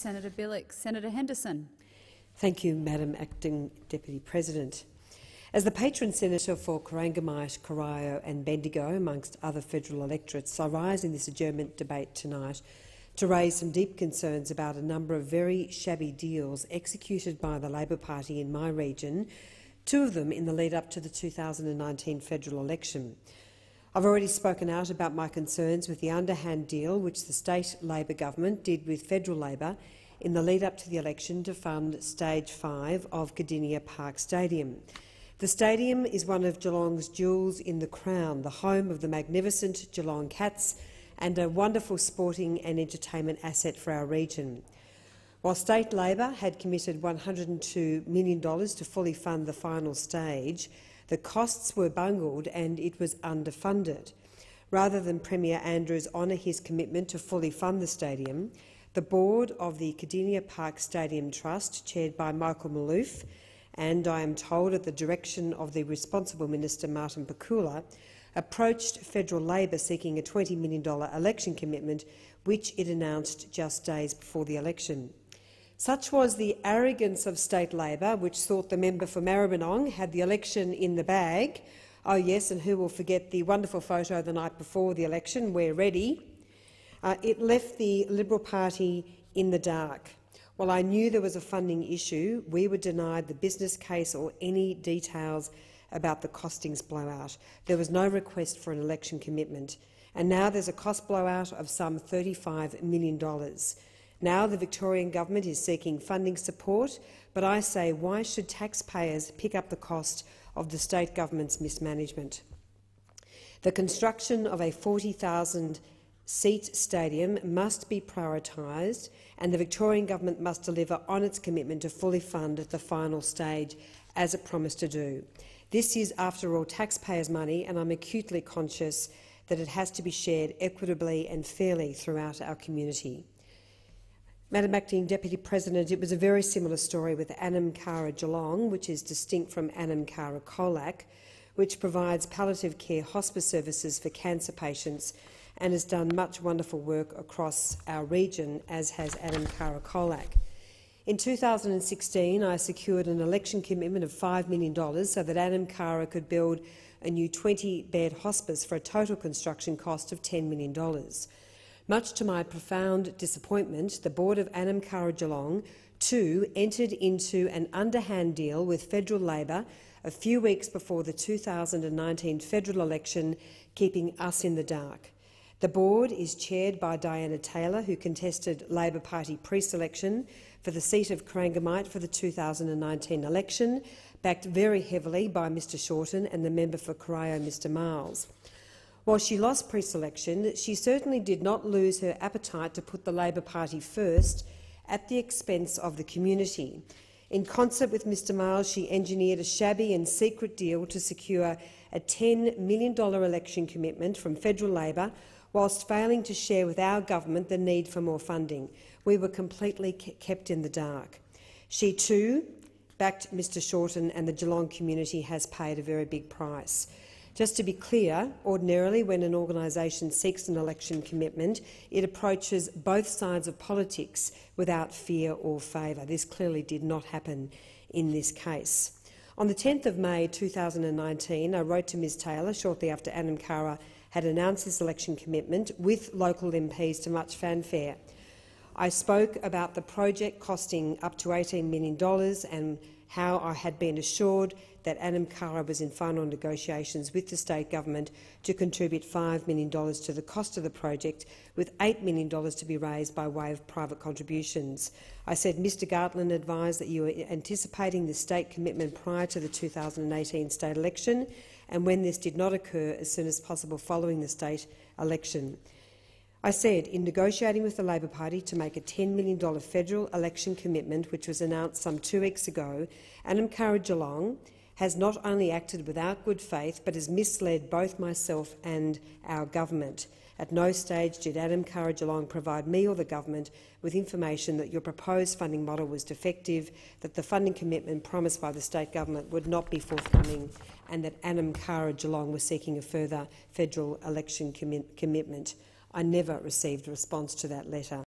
Senator Billick. Senator Henderson. Thank you, Madam Acting Deputy President. As the patron senator for Corangamite, Corio and Bendigo, amongst other federal electorates, I rise in this adjournment debate tonight to raise some deep concerns about a number of very shabby deals executed by the Labor Party in my region, two of them in the lead up to the 2019 federal election. I've already spoken out about my concerns with the underhand deal which the state Labor government did with federal Labor in the lead-up to the election to fund Stage 5 of Gdynia Park Stadium. The stadium is one of Geelong's jewels in the crown, the home of the magnificent Geelong Cats and a wonderful sporting and entertainment asset for our region. While State Labor had committed $102 million to fully fund the final stage, the costs were bungled and it was underfunded. Rather than Premier Andrews honour his commitment to fully fund the stadium, the board of the Cadinia Park Stadium Trust, chaired by Michael Malouf, and I am told at the direction of the responsible minister Martin Pakula, approached federal Labor seeking a $20 million election commitment, which it announced just days before the election. Such was the arrogance of state Labor, which thought the member for Maribyrnong had the election in the bag. Oh yes, and who will forget the wonderful photo the night before the election, we're ready. Uh, it left the Liberal Party in the dark. While I knew there was a funding issue, we were denied the business case or any details about the costings blowout. There was no request for an election commitment. And now there's a cost blowout of some $35 million. Now the Victorian government is seeking funding support, but I say why should taxpayers pick up the cost of the state government's mismanagement? The construction of a 40,000 seat stadium must be prioritised and the Victorian government must deliver on its commitment to fully fund the final stage, as it promised to do. This is, after all, taxpayers' money, and I'm acutely conscious that it has to be shared equitably and fairly throughout our community. Madam Acting Deputy President, it was a very similar story with Anam Cara Geelong, which is distinct from Anam Cara Colac, which provides palliative care hospice services for cancer patients and has done much wonderful work across our region, as has Anam Cara Colac. In 2016, I secured an election commitment of $5 million so that Anam Cara could build a new 20-bed hospice for a total construction cost of $10 million. Much to my profound disappointment, the board of Cara Geelong too entered into an underhand deal with federal Labor a few weeks before the 2019 federal election, keeping us in the dark. The board is chaired by Diana Taylor, who contested Labor Party pre-selection for the seat of Corangamite for the 2019 election, backed very heavily by Mr Shorten and the member for Corio, Mr Miles. While she lost pre-selection, she certainly did not lose her appetite to put the Labor Party first at the expense of the community. In concert with Mr Miles, she engineered a shabby and secret deal to secure a $10 million election commitment from federal Labor whilst failing to share with our government the need for more funding. We were completely kept in the dark. She too backed Mr Shorten and the Geelong community has paid a very big price. Just to be clear, ordinarily when an organisation seeks an election commitment, it approaches both sides of politics without fear or favour. This clearly did not happen in this case. On the 10th of May 2019, I wrote to Ms Taylor shortly after Anam Cara had announced this election commitment with local MPs to much fanfare. I spoke about the project costing up to $18 million and how I had been assured that Adam Kara was in final negotiations with the state government to contribute $5 million to the cost of the project, with $8 million to be raised by way of private contributions. I said Mr Gartland advised that you were anticipating the state commitment prior to the 2018 state election and when this did not occur as soon as possible following the state election. I said, in negotiating with the Labor Party to make a $10 million federal election commitment, which was announced some two weeks ago, Adam Carriage has not only acted without good faith but has misled both myself and our government. At no stage did Adam Carriage provide me or the government with information that your proposed funding model was defective, that the funding commitment promised by the state government would not be forthcoming and that Adam Carriage was seeking a further federal election commi commitment. I never received a response to that letter.